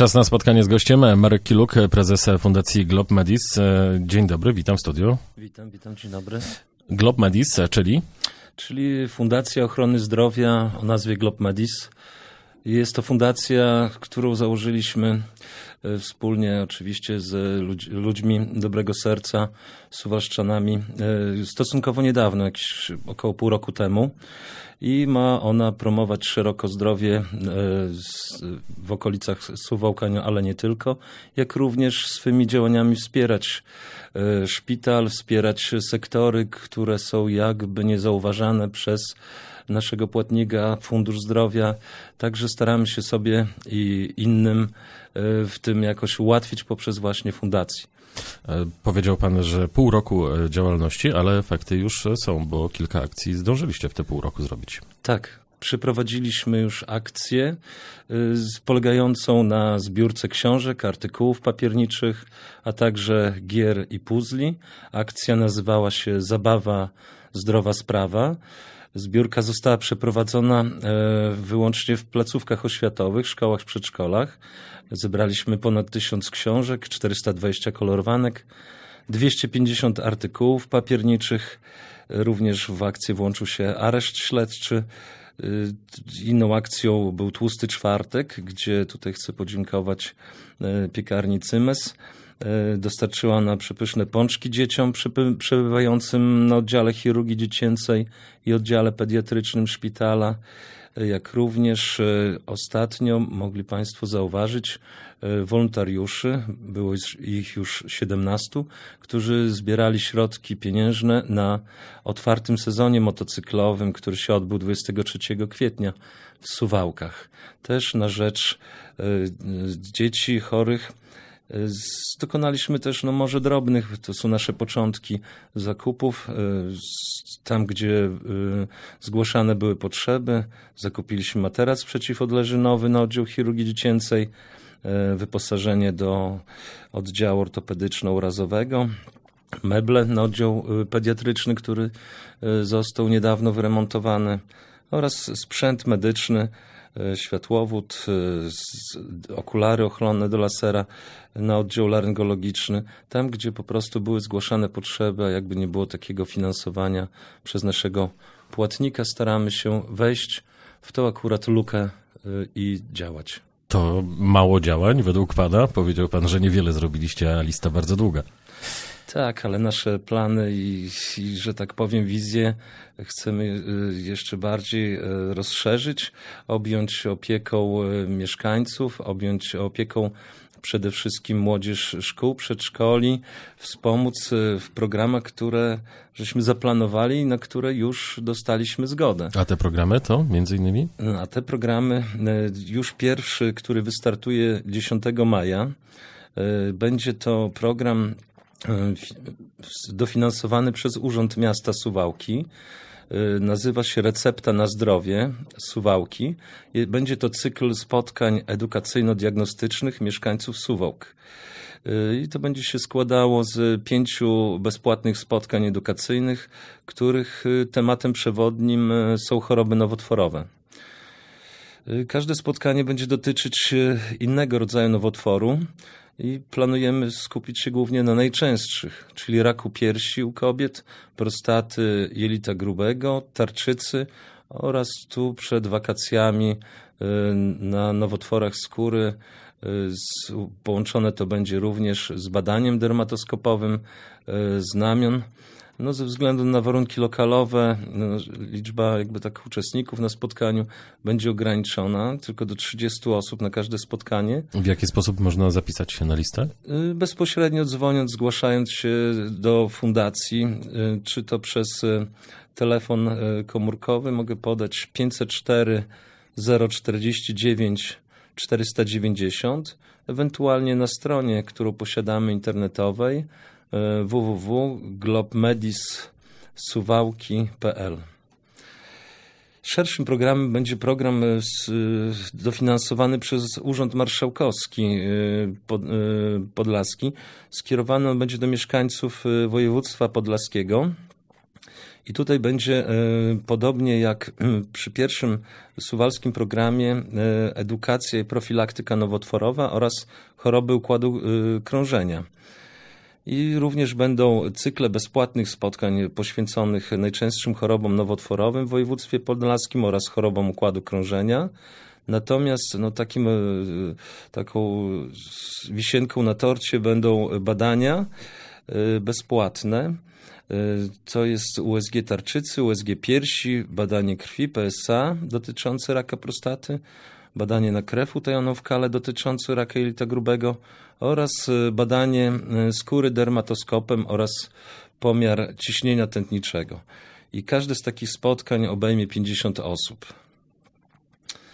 Czas na spotkanie z gościem. E, Marek Kiluk, e, prezes e, Fundacji Glob Medis. Dzień dobry, witam w studiu. Witam, witam, dzień dobry. Glob Medis, czyli? Czyli Fundacja Ochrony Zdrowia o nazwie Glob Medis jest to fundacja, którą założyliśmy e, wspólnie oczywiście z ludźmi dobrego serca, suwaszczanami, e, stosunkowo niedawno, jakieś około pół roku temu. I ma ona promować szeroko zdrowie e, w okolicach Suwałkania, ale nie tylko, jak również swymi działaniami wspierać szpital, wspierać sektory, które są jakby niezauważane przez naszego płatnika, Fundusz Zdrowia. Także staramy się sobie i innym e, w tym jakoś ułatwić poprzez właśnie fundację. E, powiedział Pan, że pół roku e, działalności, ale efekty już są, bo kilka akcji zdążyliście w te pół roku zrobić. Tak, przeprowadziliśmy już akcję polegającą na zbiórce książek, artykułów papierniczych, a także gier i puzli. Akcja nazywała się Zabawa Zdrowa Sprawa. Zbiórka została przeprowadzona e, wyłącznie w placówkach oświatowych, szkołach, przedszkolach. Zebraliśmy ponad 1000 książek, 420 kolorowanek, 250 artykułów papierniczych. Również w akcję włączył się areszt śledczy. Y, inną akcją był Tłusty Czwartek, gdzie tutaj chcę podziękować e, piekarni Cymes E, dostarczyła na przepyszne pączki dzieciom przebywającym na oddziale chirurgii dziecięcej i oddziale pediatrycznym szpitala. E, jak również e, ostatnio mogli Państwo zauważyć wolontariuszy, było ich już 17, którzy zbierali środki pieniężne na otwartym sezonie motocyklowym, który się odbył 23 kwietnia w Suwałkach. Też na rzecz dzieci chorych Dokonaliśmy też, no może drobnych, to są nasze początki zakupów. E, tam, gdzie e, zgłaszane były potrzeby, zakupiliśmy materac przeciwodleżynowy na oddział chirurgii dziecięcej, e, wyposażenie do oddziału ortopedyczno-urazowego meble na oddział pediatryczny, który został niedawno wyremontowany oraz sprzęt medyczny E, światłowód, e, okulary ochronne do lasera na oddział laryngologiczny, tam gdzie po prostu były zgłaszane potrzeby, a jakby nie było takiego finansowania przez naszego płatnika, staramy się wejść w tą akurat lukę e, i działać. To mało działań według Pana? Powiedział Pan, że niewiele zrobiliście, a lista bardzo długa. Tak, ale nasze plany i, i że tak powiem, wizje chcemy y, jeszcze bardziej y, rozszerzyć, objąć opieką y, mieszkańców, objąć opieką przede wszystkim młodzież szkół, przedszkoli, wspomóc w programach, które żeśmy zaplanowali i na które już dostaliśmy zgodę. A te programy to między innymi? No, a te programy, już pierwszy, który wystartuje 10 maja, będzie to program E, dofinansowany przez Urząd Miasta Suwałki. E, nazywa się Recepta na Zdrowie Suwałki. Będzie to cykl spotkań edukacyjno-diagnostycznych mieszkańców Suwałk. E, I to będzie się składało z pięciu bezpłatnych spotkań edukacyjnych, których tematem przewodnim są choroby nowotworowe. Każde spotkanie będzie dotyczyć innego rodzaju nowotworu, i planujemy skupić się głównie na najczęstszych, czyli raku piersi u kobiet, prostaty jelita grubego, tarczycy oraz tu przed wakacjami y, na nowotworach skóry. Y, połączone to będzie również z badaniem dermatoskopowym y, znamion. No, ze względu na warunki lokalowe, no, liczba jakby tak uczestników na spotkaniu będzie ograniczona, tylko do 30 osób na każde spotkanie. W jaki sposób można zapisać się na listę? Y, bezpośrednio dzwoniąc, zgłaszając się do fundacji, y, czy to przez y, telefon komórkowy, mogę podać 504 049 490, ewentualnie na stronie, którą posiadamy internetowej www.globmedis.suwałki.pl. Szerszym programem będzie program e, e, dofinansowany przez Urząd Marszałkowski e, Podlaski. Skierowany on będzie do mieszkańców województwa podlaskiego. I tutaj będzie podobnie jak przy pierwszym suwalskim programie edukacja i profilaktyka nowotworowa oraz choroby układu krążenia i również będą cykle bezpłatnych spotkań poświęconych najczęstszym chorobom nowotworowym w województwie podlaskim oraz chorobom układu krążenia. Natomiast no, takim, e, taką wisienką na torcie będą badania e, bezpłatne. E, to jest USG tarczycy, USG piersi, badanie krwi, PSA dotyczące raka prostaty badanie na krew utajoną dotyczące raka jelita grubego oraz y, badanie y, skóry dermatoskopem oraz pomiar ciśnienia tętniczego. I każde z takich spotkań obejmie 50 osób.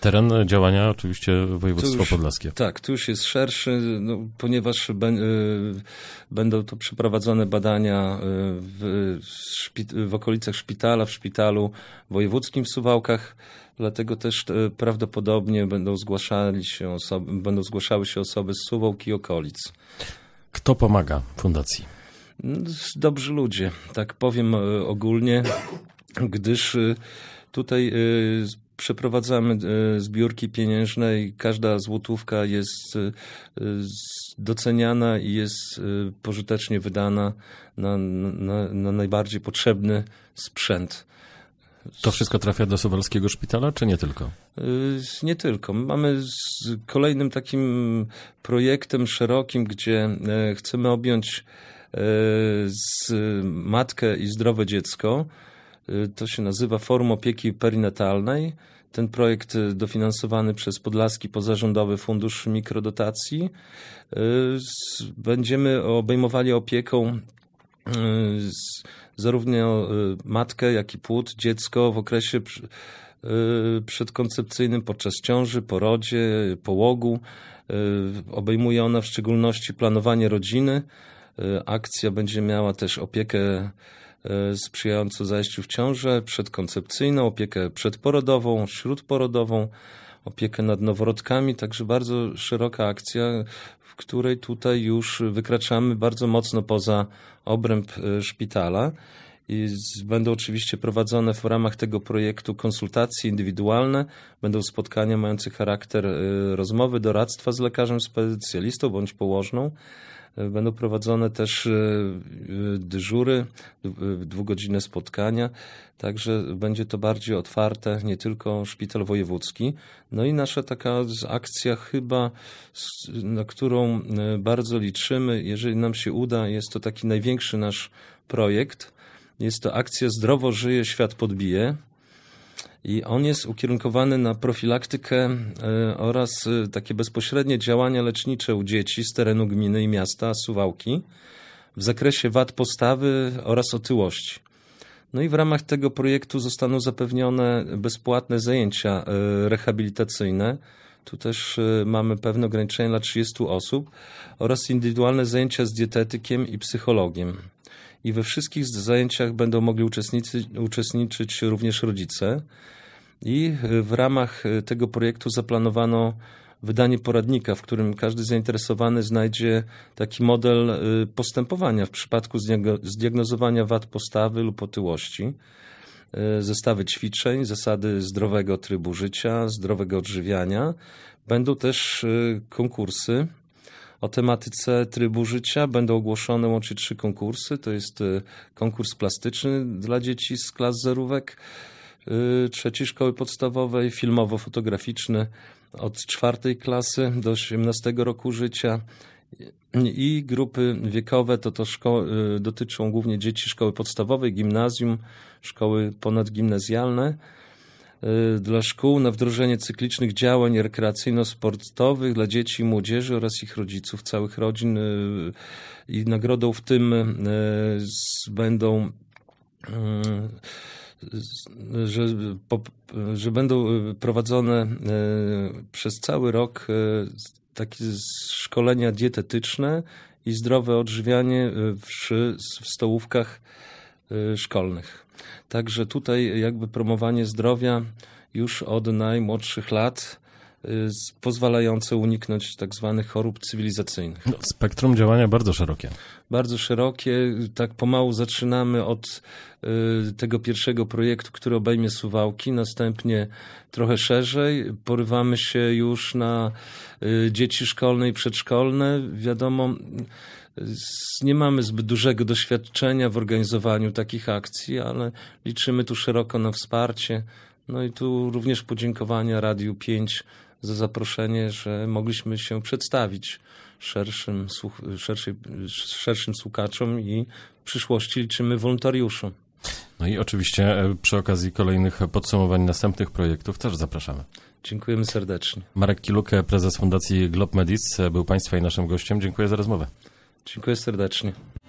Teren działania oczywiście województwo już, podlaskie. Tak, tu już jest szerszy, no, ponieważ be, będą to przeprowadzone badania e, w, w okolicach szpitala, w szpitalu wojewódzkim w Suwałkach. Dlatego też e, prawdopodobnie będą, zgłaszali się osoby, będą zgłaszały się osoby z Suwałki i okolic. Kto pomaga fundacji? No, dobrzy ludzie, tak powiem e, ogólnie, gdyż tutaj przeprowadzamy e, zbiórki pieniężne i każda złotówka jest e, doceniana i jest e, pożytecznie wydana na, na, na najbardziej potrzebny sprzęt. To wszystko trafia do Suwalskiego Szpitala, czy nie tylko? Nie tylko. Mamy z kolejnym takim projektem szerokim, gdzie chcemy objąć matkę i zdrowe dziecko. Y, to się nazywa Forum Opieki Perinatalnej. Ten projekt y, dofinansowany przez Podlaski Pozarządowy Fundusz Mikrodotacji. Y, będziemy obejmowali opieką zarówno matkę, jak i płód, dziecko w okresie przedkoncepcyjnym, podczas ciąży, porodzie, połogu. Obejmuje ona w szczególności planowanie rodziny. Akcja będzie miała też opiekę E, sprzyjające zajściu w ciążę, przedkoncepcyjną, opiekę przedporodową, śródporodową, opiekę nad noworodkami, także bardzo szeroka akcja, w której tutaj już wykraczamy bardzo mocno poza obręb e, szpitala będą oczywiście prowadzone w ramach tego projektu konsultacje indywidualne, będą spotkania mające charakter y, rozmowy, doradztwa z lekarzem specjalistą bądź położną. Y, będą prowadzone też y, dyżury, dwugodzinne spotkania, także będzie to bardziej otwarte, nie tylko szpital wojewódzki. No i nasza taka akcja chyba, na którą bardzo liczymy, jeżeli nam się uda, jest to taki największy nasz projekt jest to akcja Zdrowo żyje, świat podbije. I on jest ukierunkowany na profilaktykę e, oraz e, takie bezpośrednie działania lecznicze u dzieci z terenu gminy i miasta Suwałki w zakresie wad postawy oraz otyłości. No i w ramach tego projektu zostaną zapewnione bezpłatne zajęcia e, rehabilitacyjne. Tu też mamy pewne ograniczenia dla 30 osób oraz indywidualne zajęcia z dietetykiem i psychologiem i we wszystkich zajęciach będą mogli uczestniczyć, również rodzice. I e, w ramach e, tego projektu zaplanowano wydanie poradnika, w którym każdy zainteresowany znajdzie taki model e, postępowania w przypadku zdiagnozowania wad postawy lub otyłości, zestawy ćwiczeń, zasady zdrowego trybu życia, zdrowego odżywiania. Będą też konkursy o tematyce trybu życia będą ogłoszone łącznie trzy konkursy. To jest y, konkurs plastyczny dla dzieci z klas zerówek y, trzeciej szkoły podstawowej, filmowo-fotograficzny od czwartej klasy do 18 roku życia i grupy wiekowe, to to szko- y, dotyczą głównie dzieci szkoły podstawowej, gimnazjum, szkoły ponadgimnazjalne. Y, dla szkół na wdrożenie cyklicznych działań rekreacyjno-sportowych dla dzieci i młodzieży oraz ich rodziców, całych rodzin. Y, I nagrodą w tym y, będą że, że będą prowadzone przez cały rok takie szkolenia dietetyczne i zdrowe odżywianie w stołówkach Y, szkolnych. Także tutaj jakby promowanie zdrowia już od najmłodszych lat Y, pozwalające uniknąć tak zwanych chorób cywilizacyjnych. No, spektrum działania bardzo szerokie. Bardzo szerokie. Tak pomału zaczynamy od y, tego pierwszego projektu, który obejmie Suwałki, następnie trochę szerzej. Porywamy się już na y, dzieci szkolne i przedszkolne. Wiadomo, nie mamy zbyt dużego doświadczenia w organizowaniu takich akcji, ale liczymy tu szeroko na wsparcie. No i tu również podziękowania Radiu 5 za zaproszenie, że mogliśmy się przedstawić szerszym, szerszym, szerszym słuchaczom i w przyszłości liczymy wolontariuszom. No i oczywiście e, przy okazji kolejnych podsumowań następnych projektów też zapraszamy. Dziękujemy serdecznie. Marek Kilukę, prezes Fundacji Glob Medis, e, był Państwa i naszym gościem. Dziękuję za rozmowę. Dziękuję serdecznie.